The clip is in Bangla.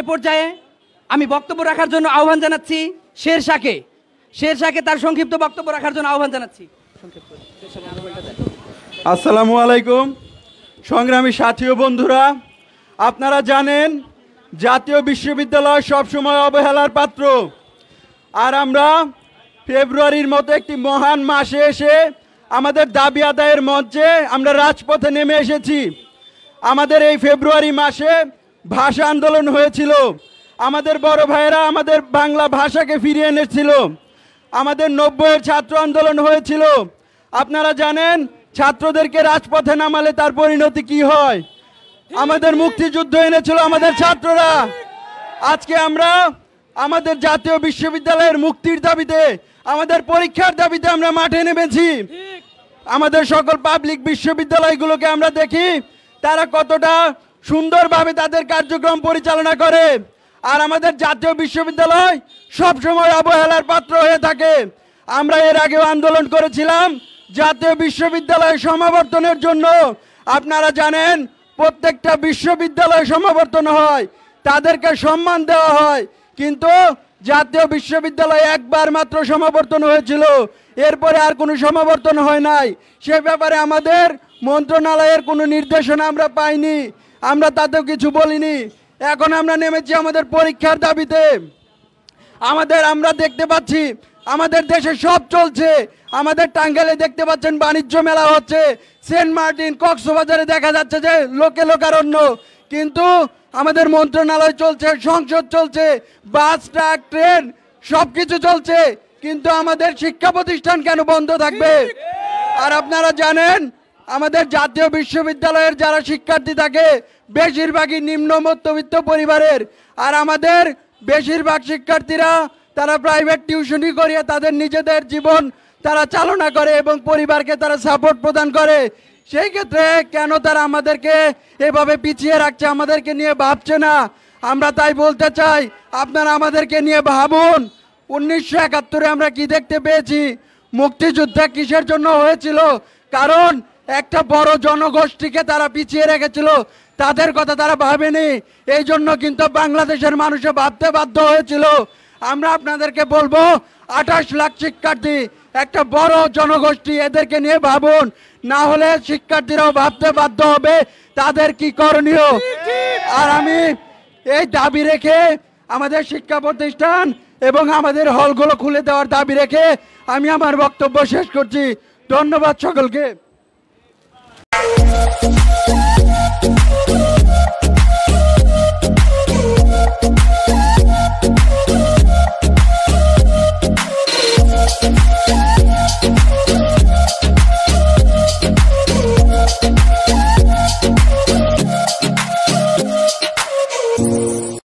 এ পর্যায়ে আমি বক্তব্য রাখার জন্য আহ্বান জানাচ্ছি শের শাহকে শের শাহকে তার সংক্ষিপ্ত বক্তব্য রাখার জন্য আহ্বান জানাচ্ছি আসসালামু আলাইকুম সংগ্রামী সাথী ও বন্ধুরা আপনারা জানেন জাতীয় বিশ্ববিদ্যালয় সবসময় অবহেলার পাত্র আর আমরা ফেব্রুয়ারির মতো একটি মহান মাসে এসে আমাদের দাবি আদায়ের মঞ্চে আমরা রাজপথে নেমে এসেছি আমাদের এই ফেব্রুয়ারি মাসে ভাষা আন্দোলন হয়েছিল আমাদের বড় ভাইয়েরা আমাদের বাংলা ভাষাকে ফিরিয়ে এনেছিল আমাদের নব্বইয়ের ছাত্র আন্দোলন হয়েছিল আপনারা জানেন ছাত্রদেরকে রাজপথে নামালে তার পরিণতি কি হয় আমাদের মুক্তিযুদ্ধ এনেছিল আমাদের ছাত্ররা আজকে আমরা আমাদের জাতীয় বিশ্ববিদ্যালয়ের মুক্তির দাবিতে আমাদের পরীক্ষার দাবিতে আমরা মাঠে নেমেছি আমাদের সকল পাবলিক বিশ্ববিদ্যালয়গুলোকে আমরা দেখি তারা কতটা সুন্দরভাবে তাদের কার্যক্রম পরিচালনা করে আর আমাদের জাতীয় বিশ্ববিদ্যালয় সবসময় অবহেলার পাত্র হয়ে থাকে আমরা এর আগেও আন্দোলন করেছিলাম জাতীয় বিশ্ববিদ্যালয় সমাবর্তনের জন্য আপনারা জানেন প্রত্যেকটা বিশ্ববিদ্যালয় সমাবর্তন হয় তাদেরকে সম্মান দেওয়া হয় কিন্তু জাতীয় বিশ্ববিদ্যালয় একবার মাত্র সমাবর্তন হয়েছিল এরপরে আর কোনো সমাবর্তন হয় নাই সে ব্যাপারে আমাদের মন্ত্রণালয়ের কোনো নির্দেশনা আমরা পাইনি আমরা তাতেও কিছু বলিনি এখন আমরা নেমেছি আমাদের পরীক্ষার দাবিতে আমাদের আমরা দেখতে পাচ্ছি আমাদের দেশে সব চলছে আমাদের টাঙ্গালে দেখতে পাচ্ছেন বাণিজ্য মেলা হচ্ছে সেন্ট মার্টিন কক্সবাজারে দেখা যাচ্ছে যে লোকে লোকারণ্য কিন্তু আমাদের মন্ত্রণালয় চলছে সংসদ চলছে বাস ট্রাক ট্রেন সব কিছু চলছে কিন্তু আমাদের শিক্ষা প্রতিষ্ঠান কেন বন্ধ থাকবে আর আপনারা জানেন আমাদের জাতীয় বিশ্ববিদ্যালয়ের যারা শিক্ষার্থী থাকে বেশিরভাগই নিম্ন মধ্যবিত্ত পরিবারের আর আমাদের বেশিরভাগ শিক্ষার্থীরা তারা প্রাইভেট টিউশনই করিয়ে তাদের নিজেদের জীবন তারা চালনা করে এবং পরিবারকে তারা সাপোর্ট প্রদান করে সেই ক্ষেত্রে কেন তারা আমাদেরকে এভাবে পিছিয়ে রাখছে আমাদেরকে নিয়ে ভাবছে না আমরা তাই বলতে চাই আপনারা আমাদেরকে নিয়ে ভাবুন উনিশশো একাত্তরে আমরা কি দেখতে পেয়েছি মুক্তিযুদ্ধ কিসের জন্য হয়েছিল কারণ একটা বড় জনগোষ্ঠীকে তারা পিছিয়ে রেখেছিল তাদের কথা তারা ভাবেনি এই জন্য কিন্তু বাংলাদেশের মানুষে ভাবতে বাধ্য হয়েছিল আমরা আপনাদেরকে বলবো আঠাশ লাখ শিক্ষার্থী একটা বড় জনগোষ্ঠী এদেরকে নিয়ে ভাবুন না হলে শিক্ষার্থীরাও ভাবতে বাধ্য হবে তাদের কি করণীয় আর আমি এই দাবি রেখে আমাদের শিক্ষা প্রতিষ্ঠান এবং আমাদের হলগুলো খুলে দেওয়ার দাবি রেখে আমি আমার বক্তব্য শেষ করছি ধন্যবাদ সকলকে